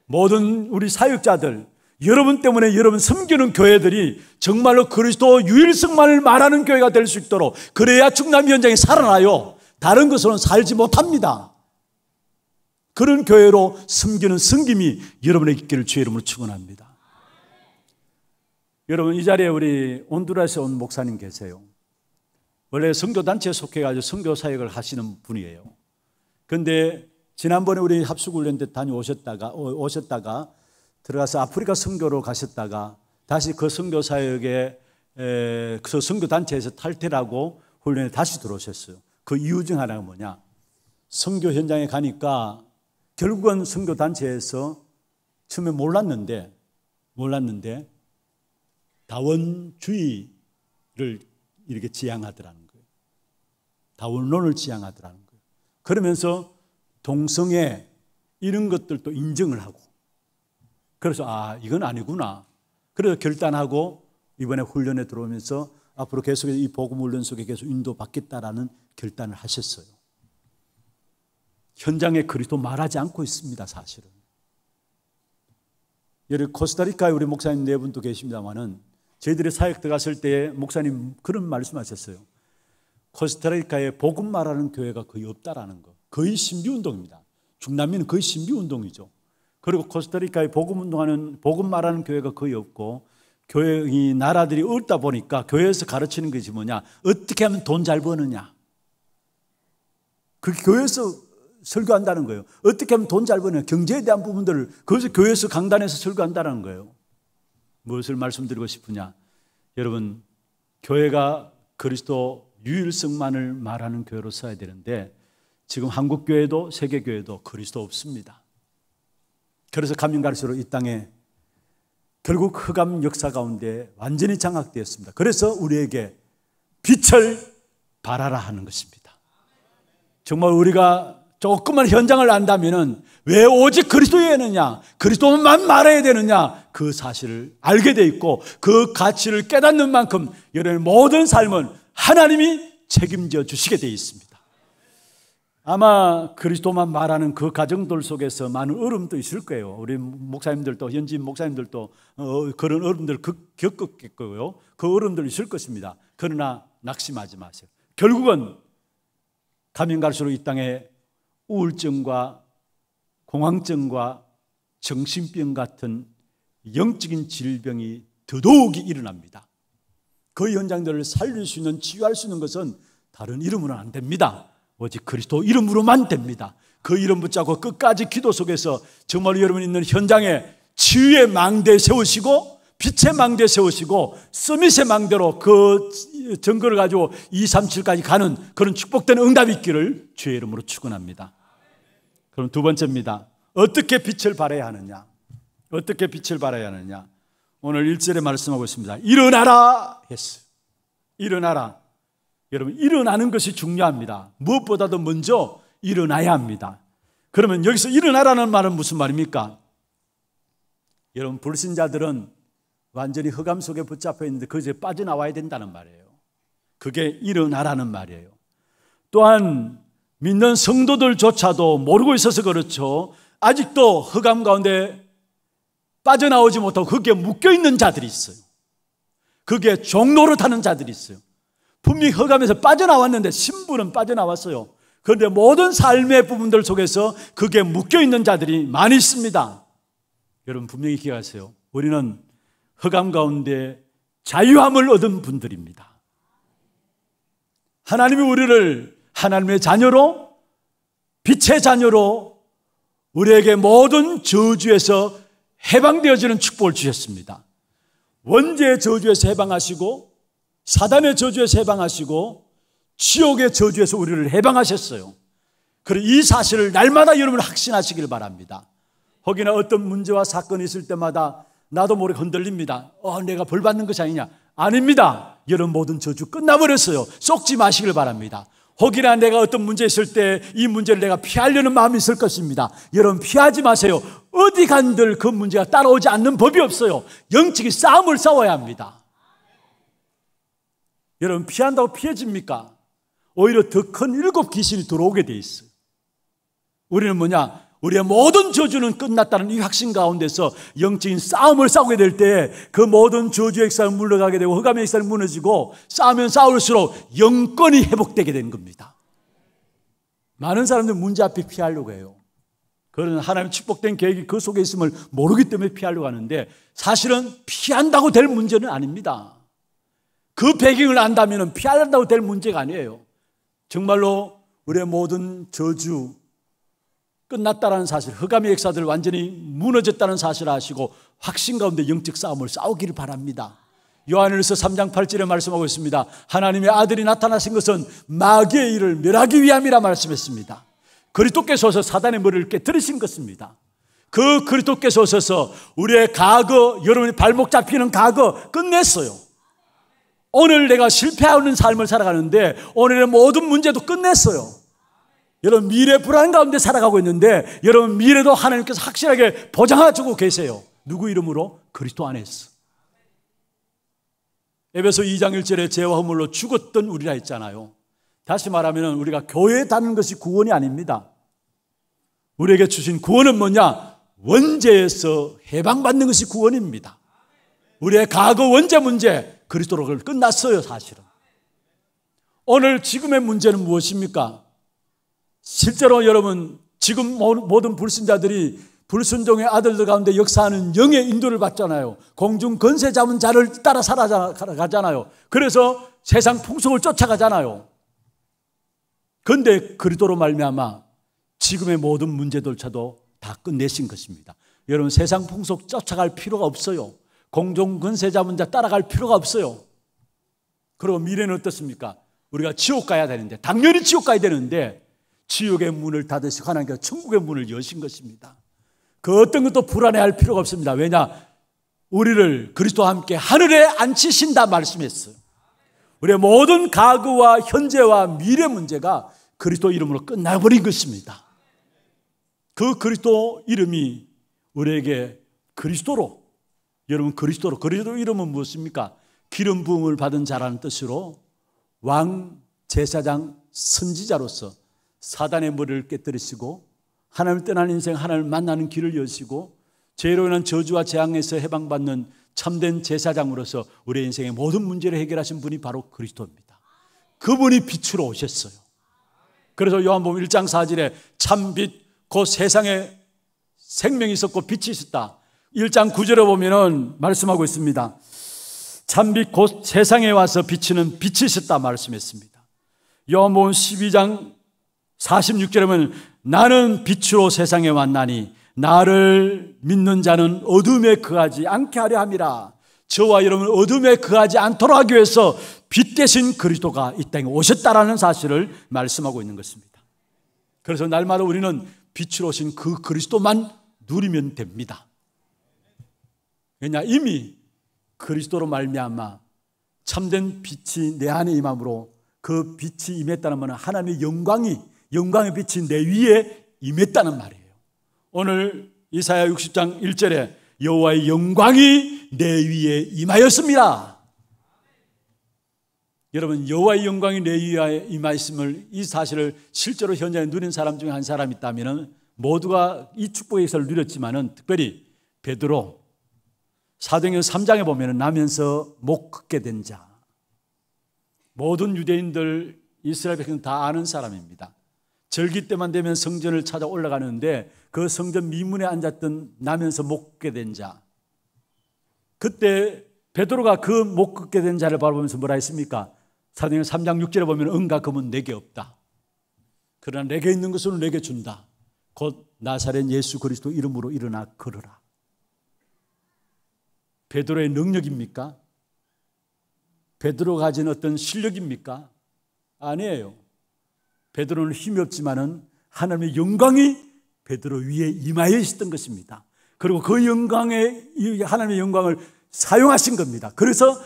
모든 우리 사역자들 여러분 때문에 여러분 섬기는 교회들이 정말로 그리스도 유일성만을 말하는 교회가 될 수 있도록 그래야 충남 현장이 살아나요. 다른 것으로는 살지 못합니다. 그런 교회로 섬기는 섬김이 여러분의 있기를 주의 이름으로 축원합니다. 여러분 이 자리에 우리 온두라스에 온 목사님 계세요. 원래 선교단체에 속해가지고 선교 사역을 하시는 분이에요. 그런데 지난번에 우리 합숙훈련 때 다녀오셨다가 어, 오셨다가 들어가서 아프리카 선교로 가셨다가 다시 그 선교 사역에 그 선교 단체에서 탈퇴하고 훈련에 다시 들어오셨어요. 그 이유 중 하나가 뭐냐? 선교 현장에 가니까 결국은 선교 단체에서 처음에 몰랐는데 몰랐는데 다원주의를 이렇게 지향하더라는 거예요. 다원론을 지향하더라는 거예요. 그러면서 동성애 이런 것들도 인정을 하고 그래서 아 이건 아니구나. 그래서 결단하고 이번에 훈련에 들어오면서 앞으로 계속해서 이 복음 훈련 속에 계속 인도받겠다라는 결단을 하셨어요. 현장에 그리도 말하지 않고 있습니다, 사실은. 예를 코스타리카에 우리 목사님 네 분도 계십니다만은 저희들이 사역 들어갔을 때 목사님 그런 말씀하셨어요. 코스타리카에 복음 말하는 교회가 거의 없다라는 거. 거의 신비 운동입니다. 중남미는 거의 신비 운동이죠. 그리고 코스타리카에 복음 운동하는 복음 말하는 교회가 거의 없고 교회 이 나라들이 없다 보니까 교회에서 가르치는 것이 뭐냐? 어떻게 하면 돈 잘 버느냐? 그 교회에서 설교한다는 거예요. 어떻게 하면 돈 잘 버느냐? 경제에 대한 부분들을 거기서 교회에서 강단에서 설교한다는 거예요. 무엇을 말씀드리고 싶으냐? 여러분, 교회가 그리스도 유일성만을 말하는 교회로 써야 되는데 지금 한국 교회도 세계 교회도 그리스도 없습니다. 그래서 가면 갈수록 이 땅에 결국 흑암 역사 가운데 완전히 장악되었습니다. 그래서 우리에게 빛을 발하라 하는 것입니다. 정말 우리가 조금만 현장을 안다면은 왜 오직 그리스도에느냐, 그리스도만 말해야 되느냐 그 사실을 알게 돼 있고 그 가치를 깨닫는 만큼 여러분의 모든 삶은 하나님이 책임져 주시게 돼 있습니다. 아마 그리스도만 말하는 그 가정들 속에서 많은 어려도 있을 거예요. 우리 목사님들도 현지인 목사님들도 어, 그런 어려들 겪었겠고요. 그어려들 있을 것입니다. 그러나 낙심하지 마세요. 결국은 가면 갈수록 이 땅에 우울증과 공황증과 정신병 같은 영적인 질병이 더더욱이 일어납니다. 그 현장들을 살릴 수 있는 치유할 수 있는 것은 다른 이름으로는 안 됩니다. 오직 그리스도 이름으로만 됩니다. 그 이름 붙잡고 끝까지 기도 속에서 정말 여러분 있는 현장에 치유의 망대 세우시고 빛의 망대 세우시고 서밋의 망대로 그 증거를 가지고 2, 3, 7까지 가는 그런 축복된 응답이 있기를 주의 이름으로 축원합니다. 그럼 두 번째입니다. 어떻게 빛을 발해야 하느냐? 어떻게 빛을 발해야 하느냐? 오늘 1절에 말씀하고 있습니다. 일어나라! 했어 일어나라. 여러분, 일어나는 것이 중요합니다. 무엇보다도 먼저 일어나야 합니다. 그러면 여기서 일어나라는 말은 무슨 말입니까? 여러분, 불신자들은 완전히 흑암 속에 붙잡혀 있는데 그저 빠져나와야 된다는 말이에요. 그게 일어나라는 말이에요. 또한 믿는 성도들조차도 모르고 있어서 그렇죠. 아직도 흑암 가운데 빠져나오지 못하고 거기에 묶여 있는 자들이 있어요. 그게 종로를 타는 자들이 있어요. 분명히 허감에서 빠져나왔는데 신부는 빠져나왔어요. 그런데 모든 삶의 부분들 속에서 그게 묶여 있는 자들이 많이 있습니다. 여러분 분명히 기억하세요. 우리는 허감 가운데 자유함을 얻은 분들입니다. 하나님이 우리를 하나님의 자녀로 빛의 자녀로 우리에게 모든 저주에서 해방되어지는 축복을 주셨습니다. 원죄의 저주에서 해방하시고 사단의 저주에서 해방하시고 지옥의 저주에서 우리를 해방하셨어요. 그리고 이 사실을 날마다 여러분 확신하시길 바랍니다. 혹이나 어떤 문제와 사건이 있을 때마다 나도 모르게 흔들립니다. 어, 내가 벌 받는 것이 아니냐? 아닙니다. 여러분 모든 저주 끝나버렸어요. 속지 마시길 바랍니다. 혹이나 내가 어떤 문제 있을 때 이 문제를 내가 피하려는 마음이 있을 것입니다. 여러분 피하지 마세요. 어디 간들 그 문제가 따라오지 않는 법이 없어요. 영적인 싸움을 싸워야 합니다. 여러분 피한다고 피해집니까? 오히려 더 큰 일곱 귀신이 들어오게 돼 있어요. 우리는 뭐냐? 우리의 모든 저주는 끝났다는 이 확신 가운데서 영적인 싸움을 싸우게 될 때 그 모든 저주의 역사는 물러가게 되고 허암의 역사는 무너지고 싸우면 싸울수록 영권이 회복되게 된 겁니다. 많은 사람들 문제 앞에 피하려고 해요. 그런 하나님 축복된 계획이 그 속에 있음을 모르기 때문에 피하려고 하는데 사실은 피한다고 될 문제는 아닙니다. 그 배경을 안다면 피한다고 될 문제가 아니에요. 정말로 우리의 모든 저주, 끝났다라는 사실, 흑암의 역사들 완전히 무너졌다는 사실 을 아시고 확신 가운데 영적 싸움을 싸우기를 바랍니다. 요한일서 3장 8절에 말씀하고 있습니다. 하나님의 아들이 나타나신 것은 마귀의 일을 멸하기 위함이라 말씀했습니다. 그리스도께서 서 사단의 머리를 깨뜨리신 것입니다. 그 그리스도께서 오셔서 우리의 과거, 여러분이 발목 잡히는 과거 끝냈어요. 오늘 내가 실패하는 삶을 살아가는데 오늘의 모든 문제도 끝냈어요. 여러분 미래 불안 가운데 살아가고 있는데 여러분 미래도 하나님께서 확실하게 보장하시고 계세요. 누구 이름으로? 그리스도 안에서. 에베소 2장 1절에 죄와 허물로 죽었던 우리라 했잖아요. 다시 말하면 우리가 교회에 다는 것이 구원이 아닙니다. 우리에게 주신 구원은 뭐냐? 원죄에서 해방받는 것이 구원입니다. 우리의 과거 원죄 문제 그리스도로 끝났어요 사실은. 오늘 지금의 문제는 무엇입니까? 실제로 여러분 지금 모든 불순자들이 불순종의 아들들 가운데 역사하는 영의 인도를 받잖아요. 공중 건세 잡은 자를 따라 살아가잖아요. 그래서 세상 풍속을 쫓아가잖아요. 근데 그리도로 말미암아 지금의 모든 문제들차도다 끝내신 것입니다. 여러분 세상 풍속 쫓아갈 필요가 없어요. 공중 건세 잡은 자 따라갈 필요가 없어요. 그리고 미래는 어떻습니까? 우리가 지옥 가야 되는데 당연히 지옥 가야 되는데 지옥의 문을 닫으시고 하나님께서 천국의 문을 여신 것입니다. 그 어떤 것도 불안해할 필요가 없습니다. 왜냐? 우리를 그리스도와 함께 하늘에 앉히신다 말씀했어요. 우리의 모든 과거와 현재와 미래 문제가 그리스도 이름으로 끝나버린 것입니다. 그 그리스도 이름이 우리에게 그리스도로 여러분 그리스도로 그리스도 이름은 무엇입니까? 기름 부음을 받은 자라는 뜻으로 왕 제사장 선지자로서 사단의 머리를 깨뜨리시고 하나님을 떠난 인생 하나님을 만나는 길을 여시고 죄로 인한 저주와 재앙에서 해방받는 참된 제사장으로서 우리 인생의 모든 문제를 해결하신 분이 바로 그리스도입니다. 그분이 빛으로 오셨어요. 그래서 요한복음 1장 4절에 참 빛 곧 세상에 생명이 있었고 빛이 있었다. 1장 9절에 보면은 말씀하고 있습니다. 참 빛 곧 세상에 와서 비치는 빛이 있었다 말씀했습니다. 요한복음 12장 46절에 보면 나는 빛으로 세상에 왔나니 나를 믿는 자는 어둠에 그하지 않게 하려 함이라. 저와 여러분 어둠에 그하지 않도록 하기 위해서 빛 대신 그리스도가 이 땅에 오셨다라는 사실을 말씀하고 있는 것입니다. 그래서 날마다 우리는 빛으로 오신 그 그리스도만 누리면 됩니다. 왜냐 이미 그리스도로 말미암아 참된 빛이 내 안에 임함으로 그 빛이 임했다는 것은 하나님의 영광이 영광의 빛이 내 위에 임했다는 말이에요. 오늘 이사야 60장 1절에 여호와의 영광이 내 위에 임하였습니다. 여러분 여호와의 영광이 내 위에 임하였음을 이 사실을 실제로 현장에 누린 사람 중에 한 사람이 있다면 모두가 이 축복의 역사를 누렸지만은 특별히 베드로 사도행전 3장에 보면은 나면서 목 긋게 된 자. 모든 유대인들 이스라엘 백성 다 아는 사람입니다. 절기 때만 되면 성전을 찾아 올라가는데 그 성전 미문에 앉았던 나면서 못 걷게 된 자. 그때 베드로가 그못 걷게 된 자를 바라보면서 뭐라 했습니까? 사도행 3장 6절에 보면 은과 금은 내게 없다. 그러나 내게 있는 것은 내게 준다. 곧 나사렛 예수 그리스도 이름으로 일어나 걸으라. 베드로의 능력입니까? 베드로가 가진 어떤 실력입니까? 아니에요. 베드로는 힘이 없지만은 하나님의 영광이 베드로 위에 임하여 있었던 것입니다. 그리고 그 영광의 하나님의 영광을 사용하신 겁니다. 그래서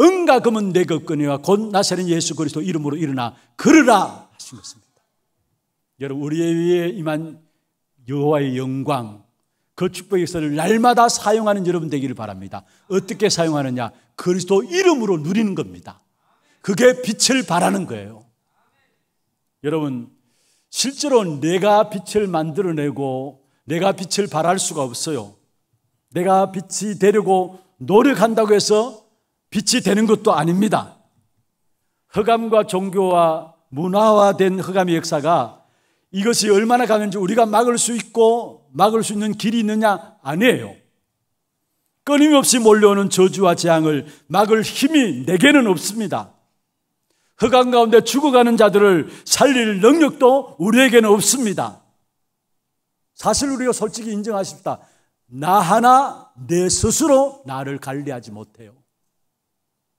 은과 금은 내게 없거니와 곧 나사렛 예수 그리스도 이름으로 일어나 걸으라 하신 것입니다. 여러분 우리의 위에 임한 여호와의 영광 그 축복의 역사 날마다 사용하는 여러분 되기를 바랍니다. 어떻게 사용하느냐? 그리스도 이름으로 누리는 겁니다. 그게 빛을 바라는 거예요. 여러분, 실제로 내가 빛을 만들어내고 내가 빛을 발할 수가 없어요. 내가 빛이 되려고 노력한다고 해서 빛이 되는 것도 아닙니다. 허감과 종교와 문화화된 허감의 역사가 이것이 얼마나 강한지 우리가 막을 수 있고 막을 수 있는 길이 있느냐? 아니에요. 끊임없이 몰려오는 저주와 재앙을 막을 힘이 내게는 없습니다. 흑암 가운데 죽어가는 자들을 살릴 능력도 우리에게는 없습니다. 사실 우리가 솔직히 인정하십니다. 나 하나 내 스스로 나를 관리하지 못해요.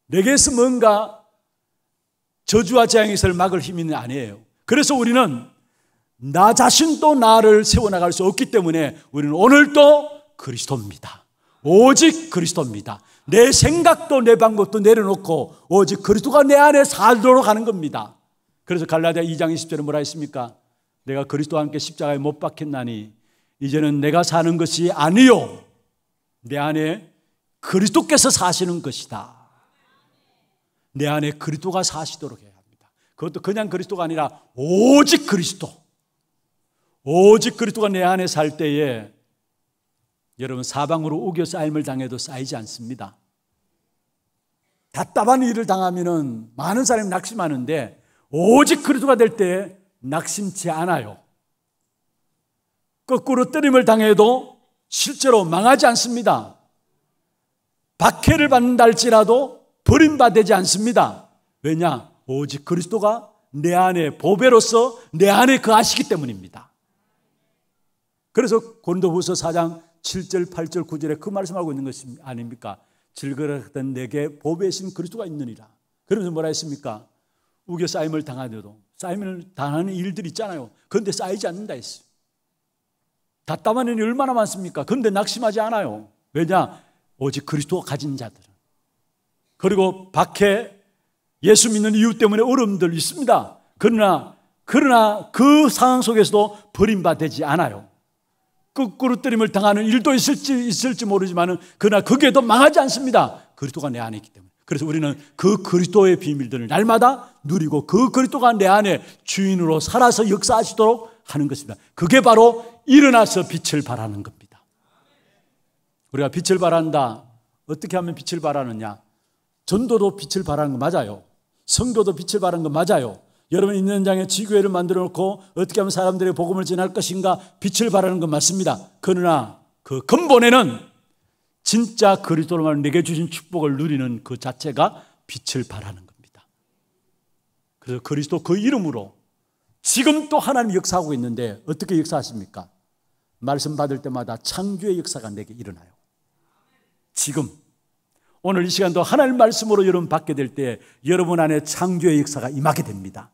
내게서 뭔가 저주와 재앙의 세를 막을 힘이 아니에요. 그래서 우리는 나 자신도 나를 세워나갈 수 없기 때문에 우리는 오늘도 그리스도입니다. 오직 그리스도입니다. 내 생각도 내 방법도 내려놓고 오직 그리스도가 내 안에 살도록 하는 겁니다. 그래서 갈라디아 2장 20절은 뭐라 했습니까? 내가 그리스도와 함께 십자가에 못 박혔나니 이제는 내가 사는 것이 아니요 내 안에 그리스도께서 사시는 것이다. 내 안에 그리스도가 사시도록 해야 합니다. 그것도 그냥 그리스도가 아니라 오직 그리스도. 오직 그리스도가 내 안에 살 때에 여러분 사방으로 우겨 쌓임을 당해도 쌓이지 않습니다. 답답한 일을 당하면은 많은 사람이 낙심하는데 오직 그리스도가 될 때 낙심치 않아요. 거꾸로 때림을 당해도 실제로 망하지 않습니다. 박해를 받는다 할지라도 버림받지 않습니다. 왜냐? 오직 그리스도가 내 안에 보배로서 내 안에 그하시기 때문입니다. 그래서 고린도후서 4장 7절, 8절, 9절에 그 말씀하고 있는 것이 아닙니까? 즐거웠던 내게 보배신 그리스도가 있느니라. 그러면서 뭐라 했습니까? 우겨 쌓임을 당하더라도 쌓임을 당하는 일들이 있잖아요. 그런데 쌓이지 않는다 했어요. 다담아낸 일 얼마나 많습니까? 그런데 낙심하지 않아요. 왜냐? 오직 그리스도가 가진 자들. 그리고 밖에 예수 믿는 이유 때문에 어려움들 있습니다. 그러나, 그러나 그 상황 속에서도 버림받지 않아요. 거꾸로때림을 당하는 일도 있을지 있을지 모르지만 그러나 그게 더 망하지 않습니다. 그리스도가 내 안에 있기 때문에. 그래서 우리는 그 그리스도의 비밀들을 날마다 누리고 그 그리스도가 내 안에 주인으로 살아서 역사하시도록 하는 것입니다. 그게 바로 일어나서 빛을 발하는 겁니다. 우리가 빛을 발한다. 어떻게 하면 빛을 발하느냐? 전도도 빛을 발하는 거 맞아요. 성도도 빛을 발하는 거 맞아요. 여러분 인연 장에 지교회를 만들어 놓고 어떻게 하면 사람들의 복음을 전할 것인가 빛을 바라는 건 맞습니다. 그러나 그 근본에는 진짜 그리스도로 말하면 내게 주신 축복을 누리는 그 자체가 빛을 바라는 겁니다. 그래서 그리스도 그 이름으로 지금 또 하나님 역사하고 있는데 어떻게 역사하십니까? 말씀 받을 때마다 창조의 역사가 내게 일어나요. 지금 오늘 이 시간도 하나님 말씀으로 여러분 받게 될 때 여러분 안에 창조의 역사가 임하게 됩니다.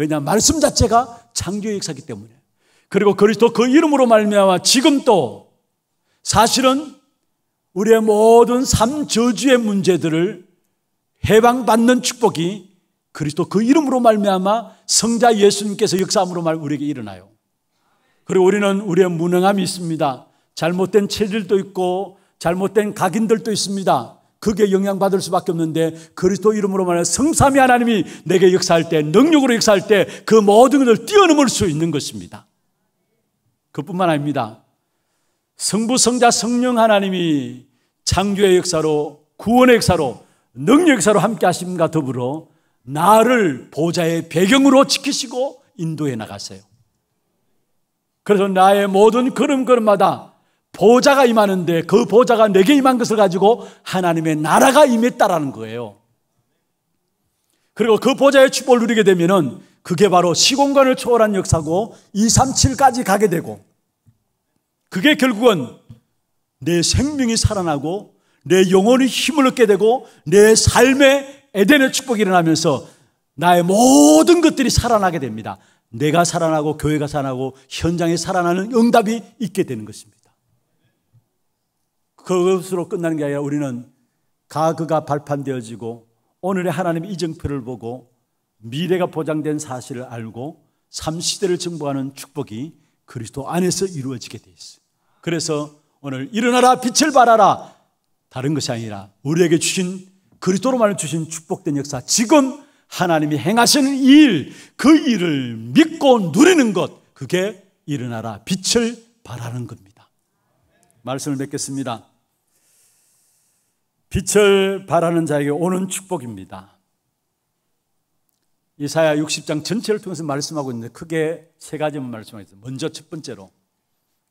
왜냐 말씀 자체가 창조의 역사기 때문에. 그리고 그리스도 그 이름으로 말미암아 지금 도 사실은 우리의 모든 삶 저주의 문제들을 해방받는 축복이 그리스도 그 이름으로 말미암아 성자 예수님께서 역사함으로 말 우리에게 일어나요. 그리고 우리는 우리의 무능함이 있습니다. 잘못된 체질도 있고 잘못된 각인들도 있습니다. 그게 영향받을 수밖에 없는데 그리스도 이름으로 말해 성삼위 하나님이 내게 역사할 때 능력으로 역사할 때 그 모든 것을 뛰어넘을 수 있는 것입니다. 그뿐만 아닙니다. 성부 성자 성령 하나님이 창조의 역사로 구원의 역사로 능력 역사로 함께 하심과 더불어 나를 보좌의 배경으로 지키시고 인도해 나가세요. 그래서 나의 모든 걸음걸음마다 보좌가 임하는데 그 보좌가 내게 임한 것을 가지고 하나님의 나라가 임했다라는 거예요. 그리고 그 보좌의 축복을 누리게 되면은 그게 바로 시공간을 초월한 역사고 237까지 가게 되고 그게 결국은 내 생명이 살아나고 내 영혼이 힘을 얻게 되고 내 삶에 에덴의 축복이 일어나면서 나의 모든 것들이 살아나게 됩니다. 내가 살아나고 교회가 살아나고 현장에 살아나는 응답이 있게 되는 것입니다. 그것으로 끝나는 게 아니라 우리는 가그가 발판되어지고 오늘의 하나님의 이정표를 보고 미래가 보장된 사실을 알고 삼 시대를 증보하는 축복이 그리스도 안에서 이루어지게 돼 있어요. 그래서 오늘 일어나라 빛을 발하라 다른 것이 아니라 우리에게 주신 그리스도로만 주신 축복된 역사 지금 하나님이 행하시는 일그 일을 믿고 누리는 것 그게 일어나라 빛을 발하는 겁니다. 말씀을 맺겠습니다. 빛을 바라는 자에게 오는 축복입니다. 이사야 60장 전체를 통해서 말씀하고 있는데 크게 세 가지만 말씀하고 있어요. 먼저 첫 번째로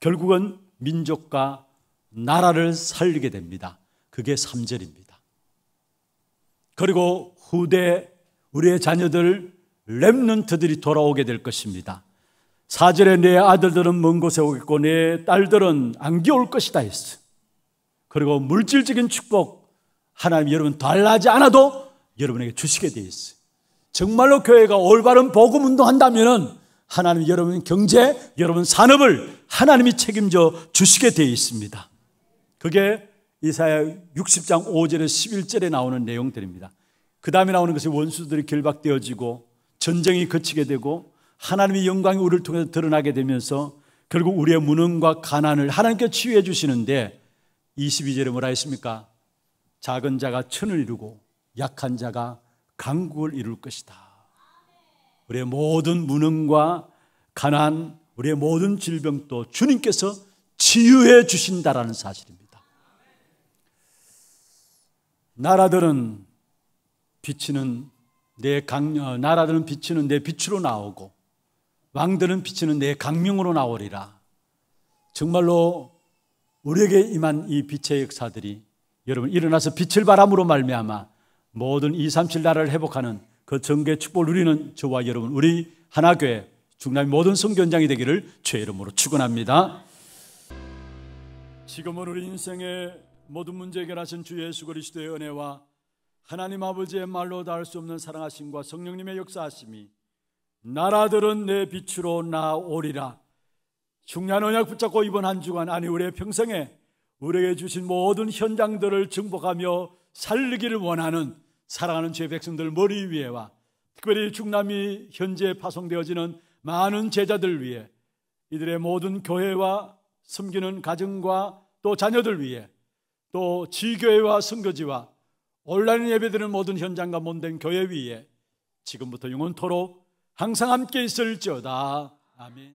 결국은 민족과 나라를 살리게 됩니다. 그게 3절입니다. 그리고 후대 우리의 자녀들 렘넌트들이 돌아오게 될 것입니다. 4절에 내 아들들은 먼 곳에 오겠고 내 딸들은 안겨올 것이다 했어. 그리고 물질적인 축복 하나님 여러분 달라지 않아도 여러분에게 주시게 돼 있어요. 정말로 교회가 올바른 복음 운동한다면은 하나님 여러분 경제, 여러분 산업을 하나님이 책임져 주시게 돼 있습니다. 그게 이사야 60장 5절에 11절에 나오는 내용들입니다. 그 다음에 나오는 것이 원수들이 결박되어지고 전쟁이 그치게 되고 하나님의 영광이 우리를 통해서 드러나게 되면서 결국 우리의 무능과 가난을 하나님께 치유해 주시는데 22절에 뭐라 했습니까? 작은 자가 천을 이루고 약한 자가 강국을 이룰 것이다. 우리의 모든 무능과 가난, 우리의 모든 질병도 주님께서 치유해 주신다라는 사실입니다. 나라들은 비치는 내 강, 어, 나라들은 비치는 내 빛으로 나오고 왕들은 비치는 내 강명으로 나오리라. 정말로 우리에게 임한 이 빛의 역사들이 여러분 일어나서 빛을 바람으로 말미암아 모든 2, 3, 7 나라를 회복하는 그 정계 축복 누리는 저와 여러분 우리 하나교회 중남의 모든 성견장이 되기를 죄 이름으로 축원합니다. 지금은 우리 인생의 모든 문제 해결하신 주 예수 그리스도의 은혜와 하나님 아버지의 말로 닿을 수 없는 사랑하심과 성령님의 역사하심이 나라들은 내 빛으로 나오리라. 중년 언약 붙잡고 이번 한 주간 아니 우리의 평생에 우리에게 주신 모든 현장들을 증복하며 살리기를 원하는 사랑하는 제 백성들 머리 위에와 특별히 중남이 현재 파송되어지는 많은 제자들 위해 이들의 모든 교회와 섬기는 가정과 또 자녀들 위해 또 지교회와 선교지와 온라인 예배드리는 모든 현장과 몸된 교회 위에 지금부터 영원토록 항상 함께 있을지어다. 아멘.